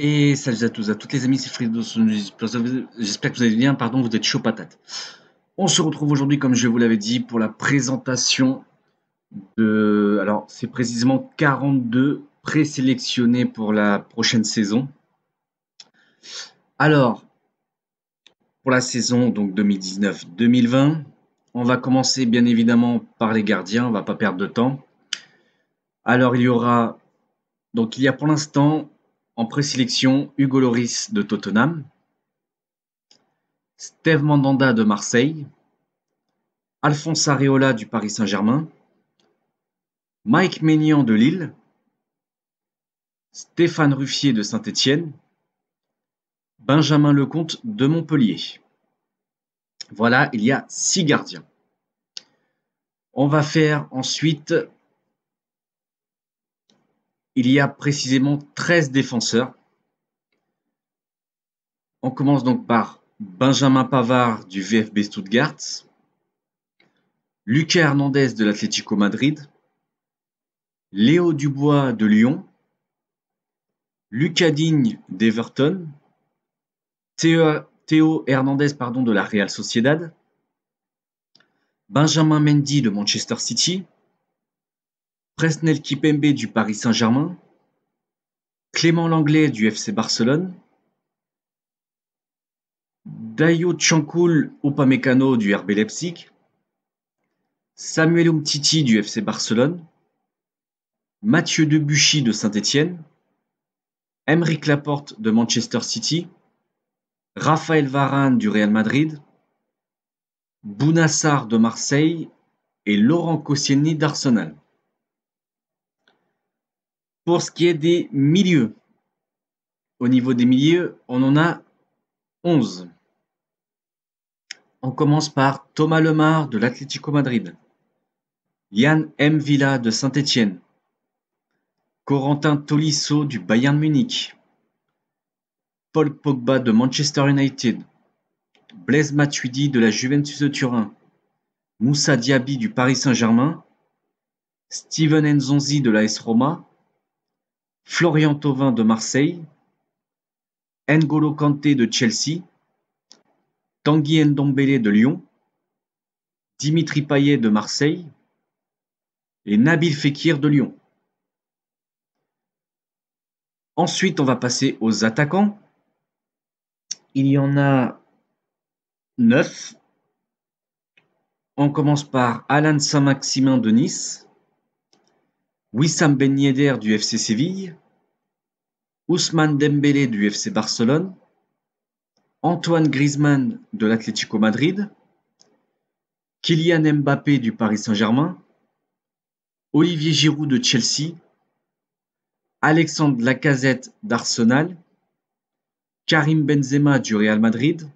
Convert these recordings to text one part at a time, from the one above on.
Et salut à tous, à toutes les amis, c'est Frido. J'espère que vous allez bien. Pardon, vous êtes chaud patate. On se retrouve aujourd'hui, comme je vous l'avais dit, pour la présentation de. Alors, c'est précisément 42 présélectionnés pour la prochaine saison. Alors, pour la saison donc 2019-2020, on va commencer bien évidemment par les gardiens. On ne va pas perdre de temps. Alors, il y aura. Donc, il y a pour l'instant en présélection, Hugo Loris de Tottenham, Steve Mandanda de Marseille, Alphonse Areola du Paris Saint-Germain, Mike Maignan de Lille, Stéphane Ruffier de Saint-Étienne, Benjamin Lecomte de Montpellier. Voilà, il y a six gardiens. On va faire ensuite il y a précisément 13 défenseurs. On commence donc par Benjamin Pavard du VFB Stuttgart, Lucas Hernandez de l'Atlético Madrid, Léo Dubois de Lyon, Lucas Digne d'Everton, Théo, Hernandez pardon, de la Real Sociedad, Benjamin Mendy de Manchester City, Presnel Kipembe du Paris Saint-Germain, Clément Langlais du FC Barcelone, Dayo Tchankoul Upamecano du RB Leipzig, Samuel Umtiti du FC Barcelone, Mathieu Debuchy de Saint-Étienne, Emery Laporte de Manchester City, Raphaël Varane du Real Madrid, Bounassar de Marseille et Laurent Koscielny d'Arsenal. Pour ce qui est des milieux, au niveau des milieux, on en a 11. On commence par Thomas Lemar de l'Atlético Madrid, Yann M. Villa de Saint-Étienne, Corentin Tolisso du Bayern Munich, Paul Pogba de Manchester United, Blaise Matuidi de la Juventus de Turin, Moussa Diaby du Paris Saint-Germain, Steven Nzonzi de la s Roma, Florian Thauvin de Marseille, N'Golo Kanté de Chelsea, Tanguy Ndombele de Lyon, Dimitri Payet de Marseille et Nabil Fekir de Lyon. Ensuite, on va passer aux attaquants. Il y en a neuf. On commence par Alain Saint-Maximin de Nice, Wissam Ben Yedder du FC Séville, Ousmane Dembélé du FC Barcelone, Antoine Griezmann de l'Atlético Madrid, Kylian Mbappé du Paris Saint-Germain, Olivier Giroud de Chelsea, Alexandre Lacazette d'Arsenal, Karim Benzema du Real Madrid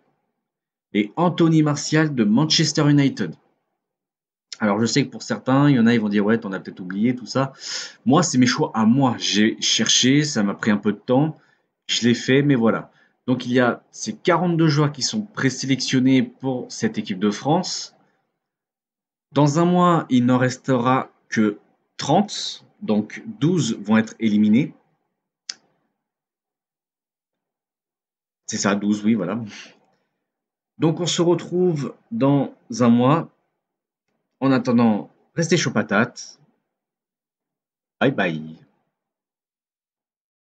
et Anthony Martial de Manchester United. Alors je sais que pour certains, il y en a, ils vont dire ouais, t'en as peut-être oublié, tout ça. Moi, c'est mes choix à moi. J'ai cherché, ça m'a pris un peu de temps, je l'ai fait, mais voilà. Donc il y a ces 42 joueurs qui sont présélectionnés pour cette équipe de France. Dans un mois, il n'en restera que 30, donc 12 vont être éliminés. C'est ça, 12, oui, voilà. Donc on se retrouve dans un mois en attendant, restez chaud patate. Bye bye.